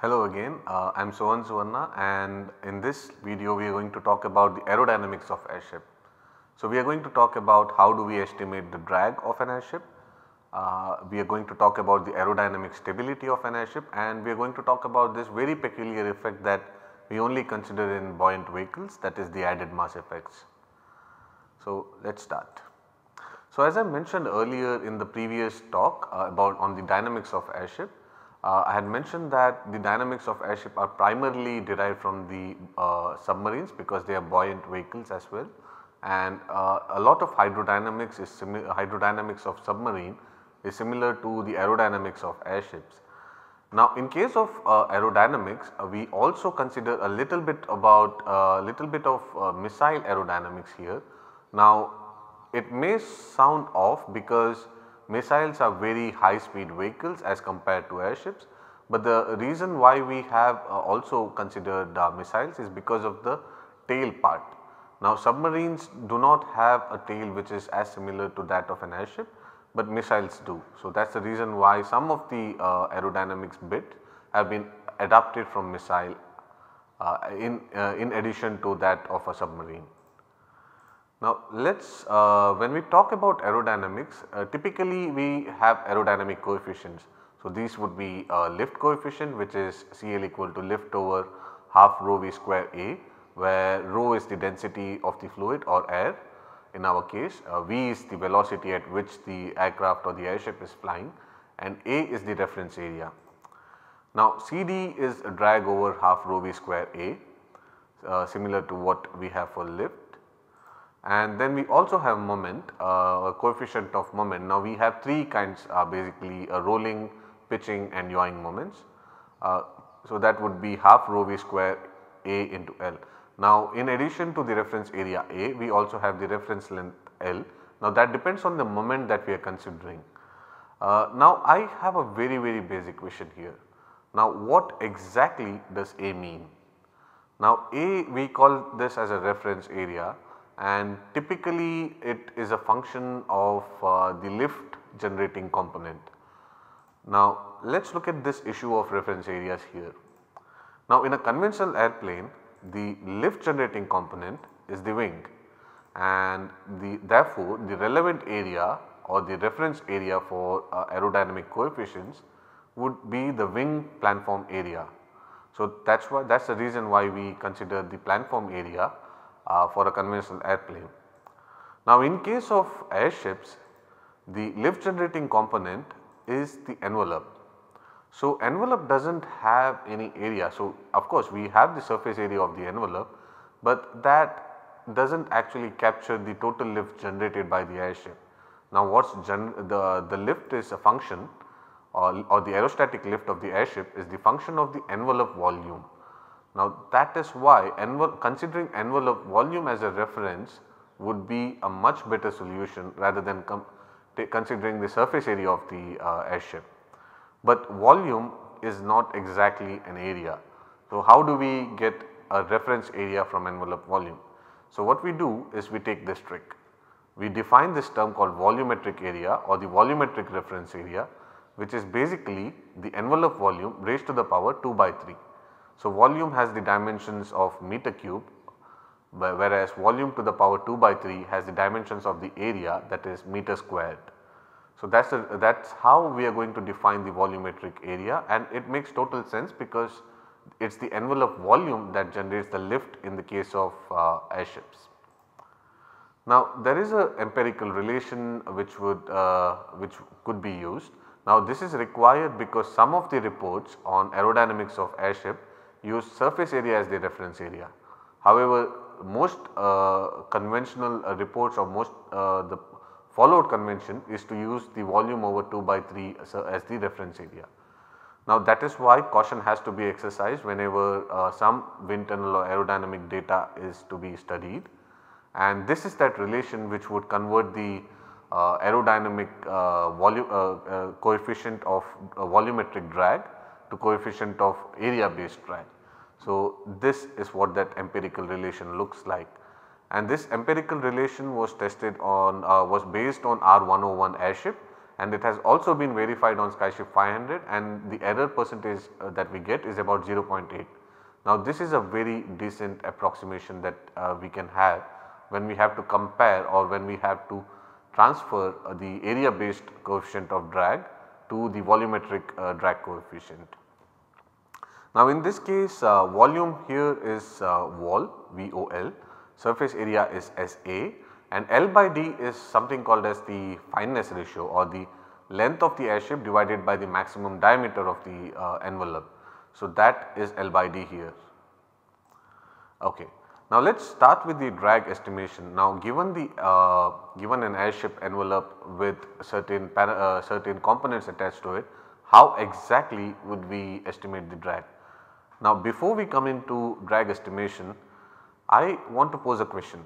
Hello again, uh, I am Sohan Suvarna and in this video we are going to talk about the aerodynamics of airship. So we are going to talk about how do we estimate the drag of an airship uh, we are going to talk about the aerodynamic stability of an airship and we are going to talk about this very peculiar effect that we only consider in buoyant vehicles that is the added mass effects. So, let us start. So, as I mentioned earlier in the previous talk uh, about on the dynamics of airship, uh, I had mentioned that the dynamics of airship are primarily derived from the uh, submarines because they are buoyant vehicles as well and uh, a lot of hydrodynamics is hydrodynamics of submarine is similar to the aerodynamics of airships. Now in case of uh, aerodynamics uh, we also consider a little bit about a uh, little bit of uh, missile aerodynamics here. Now it may sound off because missiles are very high speed vehicles as compared to airships but the reason why we have uh, also considered uh, missiles is because of the tail part. Now submarines do not have a tail which is as similar to that of an airship but missiles do. So, that is the reason why some of the uh, aerodynamics bit have been adapted from missile uh, in, uh, in addition to that of a submarine. Now, let us uh, when we talk about aerodynamics uh, typically we have aerodynamic coefficients. So, these would be uh, lift coefficient which is CL equal to lift over half rho v square A where rho is the density of the fluid or air in our case uh, V is the velocity at which the aircraft or the airship is flying and A is the reference area. Now CD is a drag over half rho V square A uh, similar to what we have for lift and then we also have moment uh, coefficient of moment. Now we have 3 kinds uh, basically uh, rolling, pitching and yawing moments. Uh, so that would be half rho V square A into L. Now in addition to the reference area A, we also have the reference length L. Now that depends on the moment that we are considering. Uh, now I have a very very basic question here. Now what exactly does A mean? Now A we call this as a reference area and typically it is a function of uh, the lift generating component. Now let us look at this issue of reference areas here. Now in a conventional airplane the lift generating component is the wing and the, therefore the relevant area or the reference area for uh, aerodynamic coefficients would be the wing planform area. So that's why that's the reason why we consider the planform area uh, for a conventional airplane. Now in case of airships the lift generating component is the envelope so, envelope does not have any area. So, of course we have the surface area of the envelope, but that does not actually capture the total lift generated by the airship. Now, what is the, the lift is a function or, or the aerostatic lift of the airship is the function of the envelope volume. Now, that is why envelope, considering envelope volume as a reference would be a much better solution rather than considering the surface area of the uh, airship but volume is not exactly an area. So, how do we get a reference area from envelope volume? So, what we do is we take this trick. We define this term called volumetric area or the volumetric reference area which is basically the envelope volume raised to the power 2 by 3. So, volume has the dimensions of meter cube whereas volume to the power 2 by 3 has the dimensions of the area that is meter squared. So, that is that is how we are going to define the volumetric area and it makes total sense because it is the envelope volume that generates the lift in the case of uh, airships. Now, there is an empirical relation which would uh, which could be used. Now, this is required because some of the reports on aerodynamics of airship use surface area as the reference area. However, most uh, conventional uh, reports or most uh, the followed convention is to use the volume over 2 by 3 as, a, as the reference area. Now that is why caution has to be exercised whenever uh, some wind tunnel or aerodynamic data is to be studied and this is that relation which would convert the uh, aerodynamic uh, volume uh, uh, coefficient of volumetric drag to coefficient of area based drag. So this is what that empirical relation looks like and this empirical relation was tested on uh, was based on R101 airship and it has also been verified on Skyship 500 and the error percentage uh, that we get is about 0.8. Now this is a very decent approximation that uh, we can have when we have to compare or when we have to transfer uh, the area based coefficient of drag to the volumetric uh, drag coefficient. Now in this case uh, volume here is vol VOL surface area is SA and L by D is something called as the fineness ratio or the length of the airship divided by the maximum diameter of the uh, envelope. So, that is L by D here. Okay. Now, let us start with the drag estimation. Now, given the uh, given an airship envelope with certain uh, certain components attached to it, how exactly would we estimate the drag? Now, before we come into drag estimation, I want to pose a question.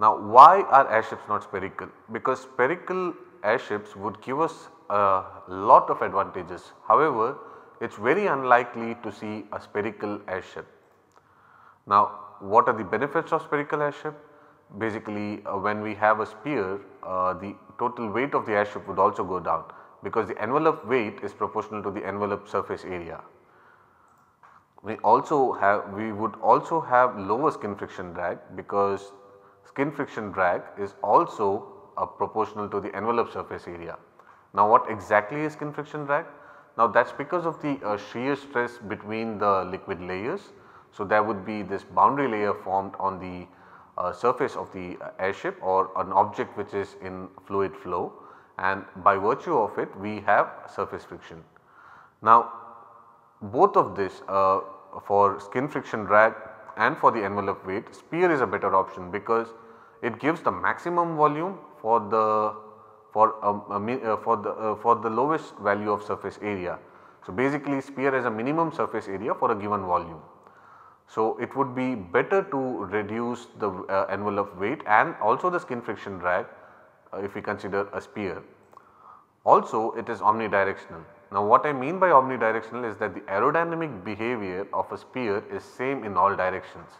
Now why are airships not spherical? Because spherical airships would give us a lot of advantages. However, it is very unlikely to see a spherical airship. Now what are the benefits of spherical airship? Basically uh, when we have a sphere uh, the total weight of the airship would also go down because the envelope weight is proportional to the envelope surface area we also have we would also have lower skin friction drag because skin friction drag is also proportional to the envelope surface area. Now what exactly is skin friction drag? Now that is because of the uh, shear stress between the liquid layers. So there would be this boundary layer formed on the uh, surface of the uh, airship or an object which is in fluid flow and by virtue of it we have surface friction. Now both of this uh, for skin friction drag and for the envelope weight spear is a better option because it gives the maximum volume for the for um, uh, for the uh, for the lowest value of surface area. So, basically spear has a minimum surface area for a given volume. So, it would be better to reduce the uh, envelope weight and also the skin friction drag uh, if we consider a spear. Also it is omnidirectional. Now what I mean by omnidirectional is that the aerodynamic behavior of a sphere is same in all directions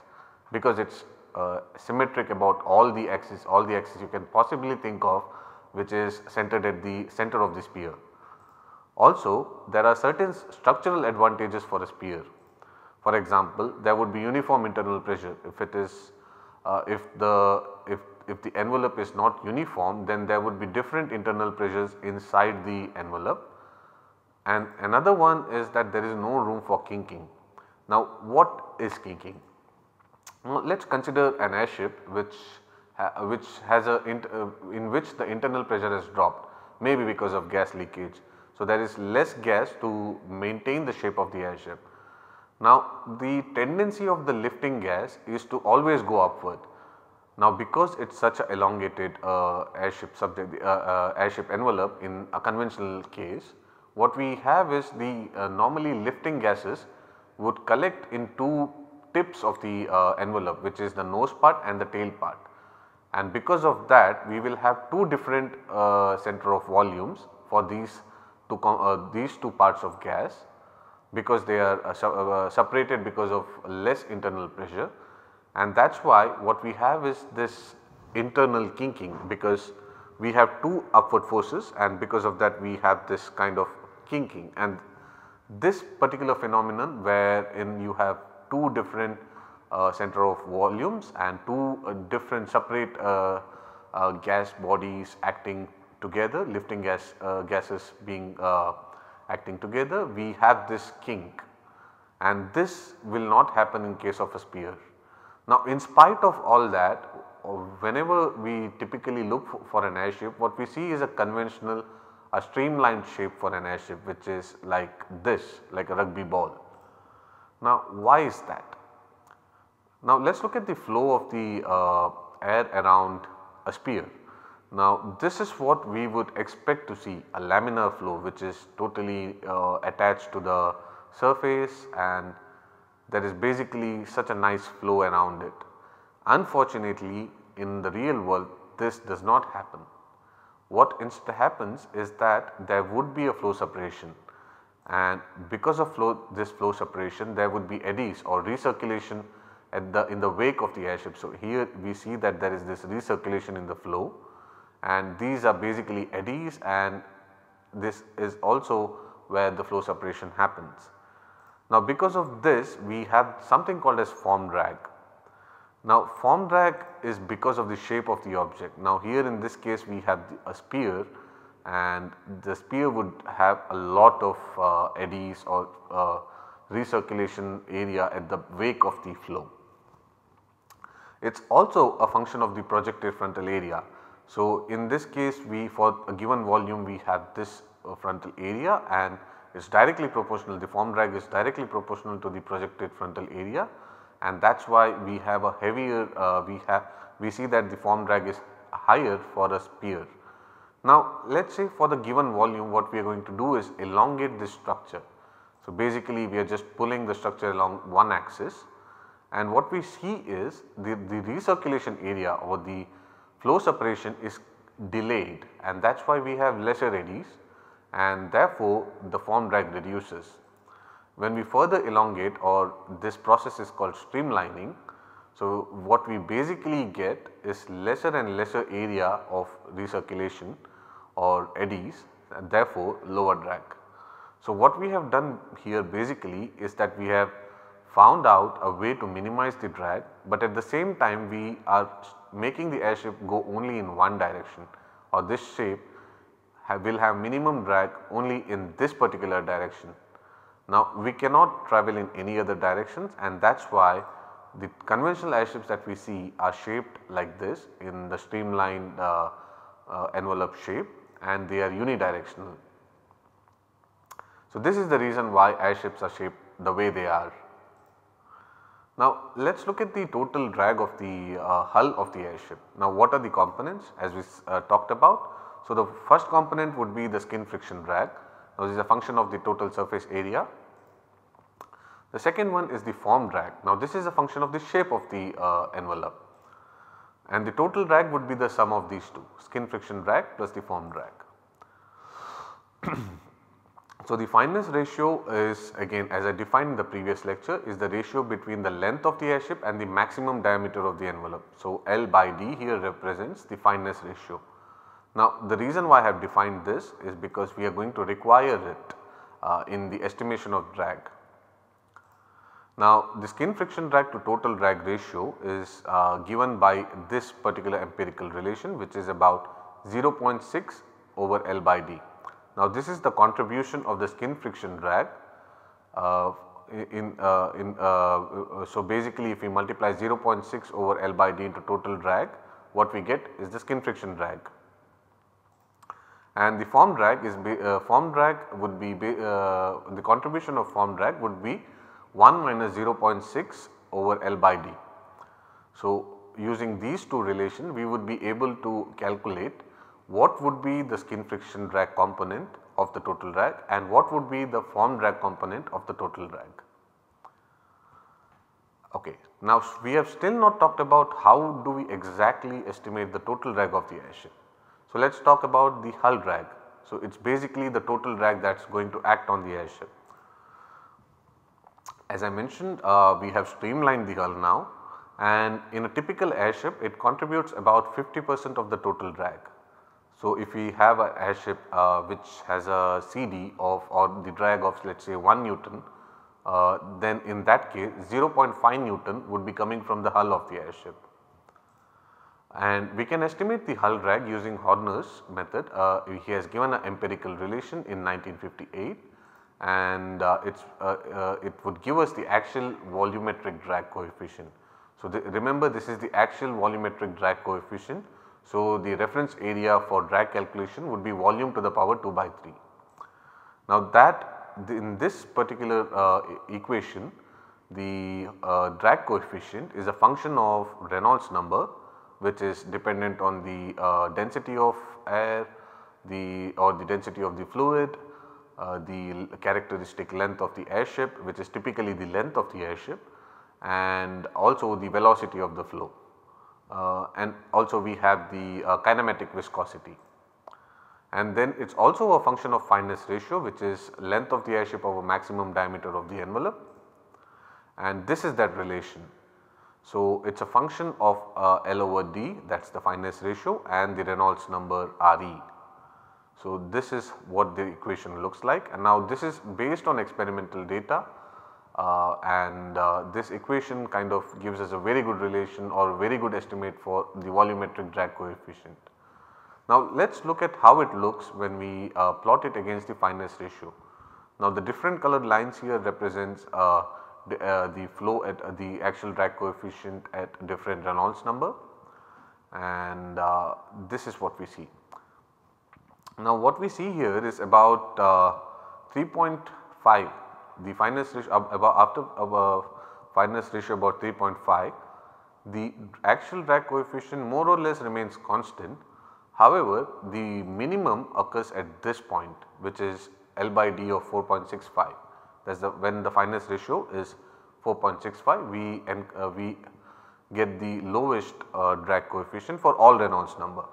because it is uh, symmetric about all the axes, all the axes you can possibly think of which is centered at the center of the sphere. Also there are certain structural advantages for a sphere. For example, there would be uniform internal pressure if it is uh, if the if if the envelope is not uniform then there would be different internal pressures inside the envelope and another one is that there is no room for kinking. Now what is kinking? Now let us consider an airship which which has a in, uh, in which the internal pressure is dropped maybe because of gas leakage. So there is less gas to maintain the shape of the airship. Now the tendency of the lifting gas is to always go upward. Now because it is such an elongated uh, airship subject uh, uh, airship envelope in a conventional case what we have is the uh, normally lifting gases would collect in two tips of the uh, envelope which is the nose part and the tail part. And because of that we will have two different uh, center of volumes for these two, uh, these two parts of gas because they are uh, uh, separated because of less internal pressure and that is why what we have is this internal kinking because we have two upward forces and because of that we have this kind of kinking and this particular phenomenon wherein you have two different uh, center of volumes and two uh, different separate uh, uh gas bodies acting together lifting gas uh, gases being uh, acting together we have this kink and this will not happen in case of a spear. Now in spite of all that whenever we typically look for, for an airship what we see is a conventional a streamlined shape for an airship which is like this like a rugby ball. Now why is that? Now let us look at the flow of the uh, air around a sphere. Now this is what we would expect to see a laminar flow which is totally uh, attached to the surface and there is basically such a nice flow around it. Unfortunately in the real world this does not happen what instead happens is that there would be a flow separation and because of flow, this flow separation there would be eddies or recirculation at the in the wake of the airship. So, here we see that there is this recirculation in the flow and these are basically eddies and this is also where the flow separation happens. Now because of this we have something called as form drag now form drag is because of the shape of the object. Now here in this case we have the, a spear and the spear would have a lot of uh, eddies or uh, recirculation area at the wake of the flow. It is also a function of the projected frontal area. So in this case we for a given volume we have this uh, frontal area and it is directly proportional the form drag is directly proportional to the projected frontal area and that is why we have a heavier uh, we have we see that the form drag is higher for a spear. Now let us say for the given volume what we are going to do is elongate this structure. So basically we are just pulling the structure along one axis and what we see is the, the recirculation area or the flow separation is delayed and that is why we have lesser eddies and therefore the form drag reduces. When we further elongate or this process is called streamlining. So, what we basically get is lesser and lesser area of recirculation or eddies and therefore lower drag. So, what we have done here basically is that we have found out a way to minimize the drag, but at the same time we are making the airship go only in one direction or this shape have will have minimum drag only in this particular direction. Now we cannot travel in any other directions and that is why the conventional airships that we see are shaped like this in the streamlined uh, uh, envelope shape and they are unidirectional. So this is the reason why airships are shaped the way they are. Now let us look at the total drag of the uh, hull of the airship. Now what are the components as we uh, talked about. So the first component would be the skin friction drag now this is a function of the total surface area. The second one is the form drag. Now this is a function of the shape of the uh, envelope and the total drag would be the sum of these two skin friction drag plus the form drag. so the fineness ratio is again as I defined in the previous lecture is the ratio between the length of the airship and the maximum diameter of the envelope. So L by D here represents the fineness ratio. Now the reason why I have defined this is because we are going to require it uh, in the estimation of drag. Now the skin friction drag to total drag ratio is uh, given by this particular empirical relation which is about 0.6 over L by D. Now this is the contribution of the skin friction drag uh, in, uh, in uh, uh, so basically if we multiply 0.6 over L by D into total drag what we get is the skin friction drag and the form drag is uh, form drag would be uh, the contribution of form drag would be 1 minus 0.6 over L by D. So, using these two relation we would be able to calculate what would be the skin friction drag component of the total drag and what would be the form drag component of the total drag. Okay. Now, we have still not talked about how do we exactly estimate the total drag of the airship. So, let us talk about the hull drag. So, it is basically the total drag that is going to act on the airship. As I mentioned uh, we have streamlined the hull now and in a typical airship it contributes about 50 percent of the total drag. So, if we have an airship uh, which has a CD of or the drag of let us say 1 Newton uh, then in that case 0.5 Newton would be coming from the hull of the airship and we can estimate the hull drag using Horner's method. Uh, he has given an empirical relation in 1958 and uh, uh, uh, it would give us the actual volumetric drag coefficient. So, the, remember this is the actual volumetric drag coefficient. So, the reference area for drag calculation would be volume to the power 2 by 3. Now, that the, in this particular uh, equation the uh, drag coefficient is a function of Reynolds number which is dependent on the uh, density of air the or the density of the fluid, uh, the characteristic length of the airship which is typically the length of the airship and also the velocity of the flow. Uh, and also we have the uh, kinematic viscosity. And then it is also a function of fineness ratio which is length of the airship over maximum diameter of the envelope and this is that relation so, it is a function of uh, L over D that is the fineness ratio and the Reynolds number Re. So, this is what the equation looks like and now this is based on experimental data uh, and uh, this equation kind of gives us a very good relation or very good estimate for the volumetric drag coefficient. Now, let us look at how it looks when we uh, plot it against the fineness ratio. Now, the different colored lines here represents uh, uh, the flow at uh, the actual drag coefficient at different Reynolds number and uh, this is what we see. Now what we see here is about uh, 3.5 the fineness ratio about after about uh, fineness ratio about 3.5 the actual drag coefficient more or less remains constant. However, the minimum occurs at this point which is L by D of 4.65 that is the when the fineness ratio is 4.65 we and uh, we get the lowest uh, drag coefficient for all Reynolds number.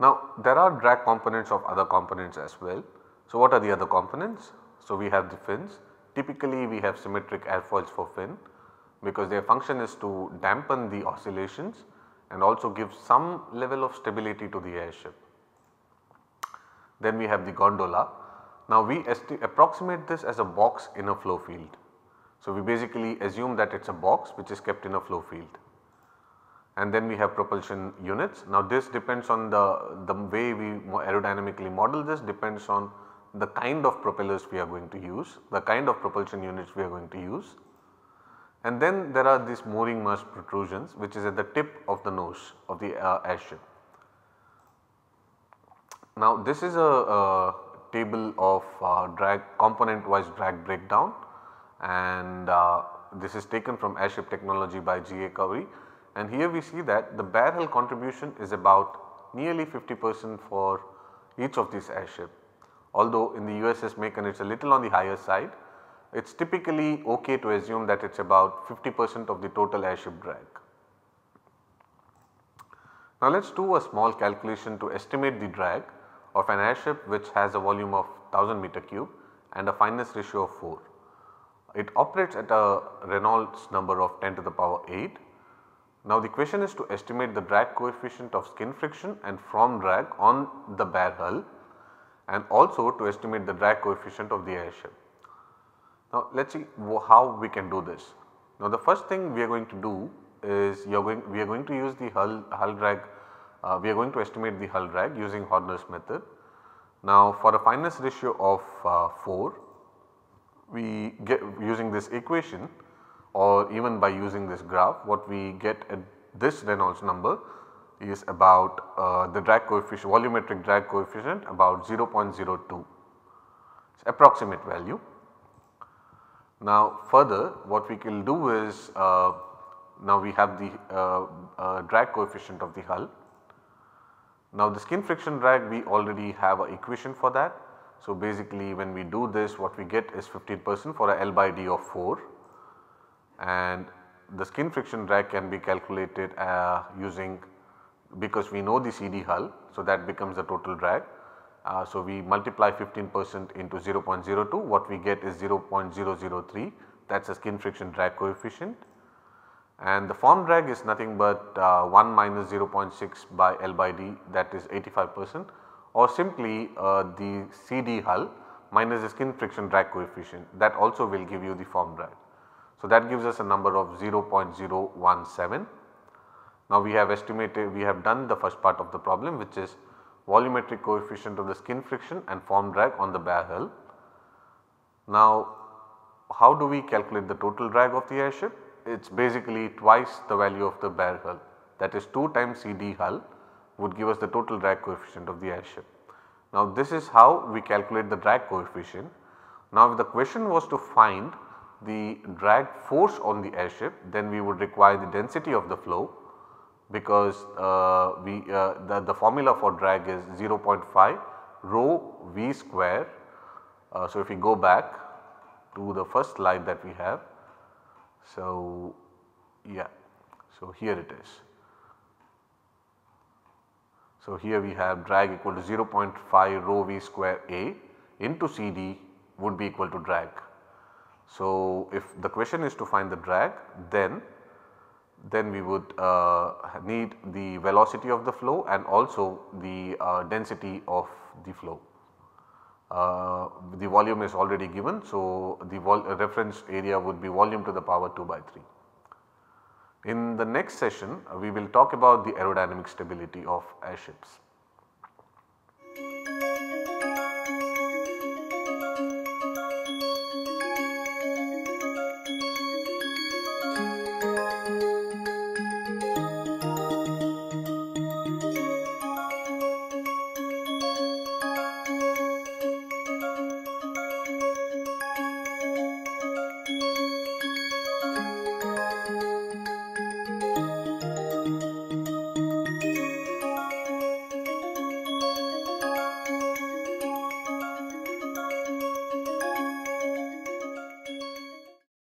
Now there are drag components of other components as well. So what are the other components? So we have the fins typically we have symmetric airfoils for fin because their function is to dampen the oscillations and also give some level of stability to the airship. Then we have the gondola now we approximate this as a box in a flow field. So we basically assume that it is a box which is kept in a flow field and then we have propulsion units. Now this depends on the, the way we aerodynamically model this depends on the kind of propellers we are going to use, the kind of propulsion units we are going to use. And then there are these mooring mass protrusions which is at the tip of the nose of the uh, airship. Now this is a, a uh, table of uh, drag component wise drag breakdown and uh, this is taken from airship technology by G.A. Cowrie. And here we see that the barrel contribution is about nearly 50 percent for each of these airship. Although in the USS Macon it is a little on the higher side, it is typically okay to assume that it is about 50 percent of the total airship drag. Now let us do a small calculation to estimate the drag of an airship which has a volume of 1000 meter cube and a fineness ratio of 4. It operates at a Reynolds number of 10 to the power 8. Now the question is to estimate the drag coefficient of skin friction and from drag on the bare hull and also to estimate the drag coefficient of the airship. Now let us see how we can do this. Now the first thing we are going to do is you are going we are going to use the hull, hull drag uh, we are going to estimate the hull drag using Horner's method. Now for a fineness ratio of uh, 4, we get using this equation or even by using this graph what we get at this Reynolds number is about uh, the drag coefficient volumetric drag coefficient about 0.02 approximate value. Now further what we can do is uh, now we have the uh, uh drag coefficient of the hull now the skin friction drag we already have an equation for that. So basically when we do this what we get is 15 percent for a L by D of 4 and the skin friction drag can be calculated uh, using because we know the CD hull. So that becomes the total drag. Uh, so we multiply 15 percent into 0.02 what we get is 0.003 that is the skin friction drag coefficient and the form drag is nothing but uh, 1 minus 0.6 by L by D that is 85 percent or simply uh, the CD hull minus the skin friction drag coefficient that also will give you the form drag. So, that gives us a number of 0.017. Now, we have estimated we have done the first part of the problem which is volumetric coefficient of the skin friction and form drag on the bare hull. Now, how do we calculate the total drag of the airship? it is basically twice the value of the bare hull that is 2 times CD hull would give us the total drag coefficient of the airship. Now this is how we calculate the drag coefficient. Now if the question was to find the drag force on the airship then we would require the density of the flow because uh, we uh, the, the formula for drag is 0.5 rho v square. Uh, so if we go back to the first slide that we have so yeah, so here it is. So here we have drag equal to 0.5 rho v square A into CD would be equal to drag. So if the question is to find the drag then then we would uh, need the velocity of the flow and also the uh, density of the flow. Uh, the volume is already given. So, the reference area would be volume to the power 2 by 3. In the next session, we will talk about the aerodynamic stability of airships.